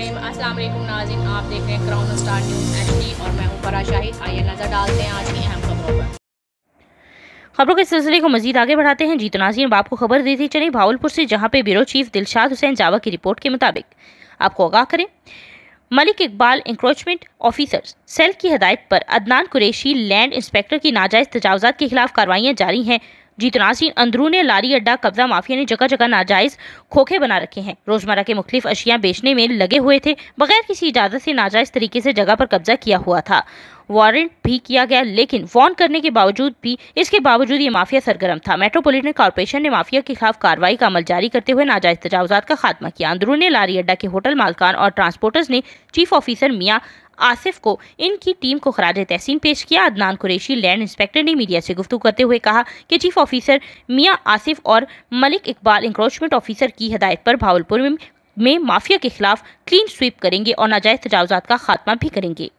रहीम अस्सलाम वालेकुम नाजिन आप देख रहे हैं क्राउन स्टार न्यूज़ एचडी और मैं हूं फरा शाहिद आइए नज़र डालते हैं आज की अहम खबरों पर खबरों के सिलसिले को मजीद आगे बढ़ाते हैं जीत नाजीन अब आपको खबर देती चले भावलपुर से जहां पे ब्यूरो चीफ दिलशाद हुसैन जावा की रिपोर्ट के मुताबिक आपको आगाह करें Malik Iqbal encroachment officer cell की हदायत पर अदनान कुरैशी लैंड इंस्पेक्टर की नाजायज़ तजावज़ात के खिलाफ कार्रवाइयाँ जारी हैं जीतनासीन अंदरून लारी अड्डा कब्जा माफिया ने जगह जगह नाजायज खोखे बना रखे हैं रोजमर्रा के मुख्तलिफ अशिया बेचने में लगे हुए थे बगैर किसी इजाज़त से नाजायज तरीके से जगह पर कब्जा किया हुआ था वारंट भी किया गया लेकिन वार्न करने के बावजूद भी इसके बावजूद ये माफिया सरगर्म था मेट्रोपॉलिटन कॉरपोरेशन ने माफिया के खिलाफ कार्रवाई का अमल जारी करते हुए नाजायज तजावजात का खात्मा किया अंदरूनी लारी अड्डा के होटल मालकान और ट्रांसपोर्टर्स ने चीफ ऑफिसर मियाँ आसिफ को इनकी टीम को खराज तहसीन पेश किया अदनान कुरेशी लैंड इंस्पेक्टर ने मीडिया से गुफ्तु करते हुए कहा कि चीफ ऑफिसर मियाँ आसिफ और मलिक इकबाल इंक्रोचमेंट ऑफिसर की हदायत पर भावलपुर में माफिया के खिलाफ क्लीन स्वीप करेंगे और नाजायज तजावजात का खात्मा भी करेंगे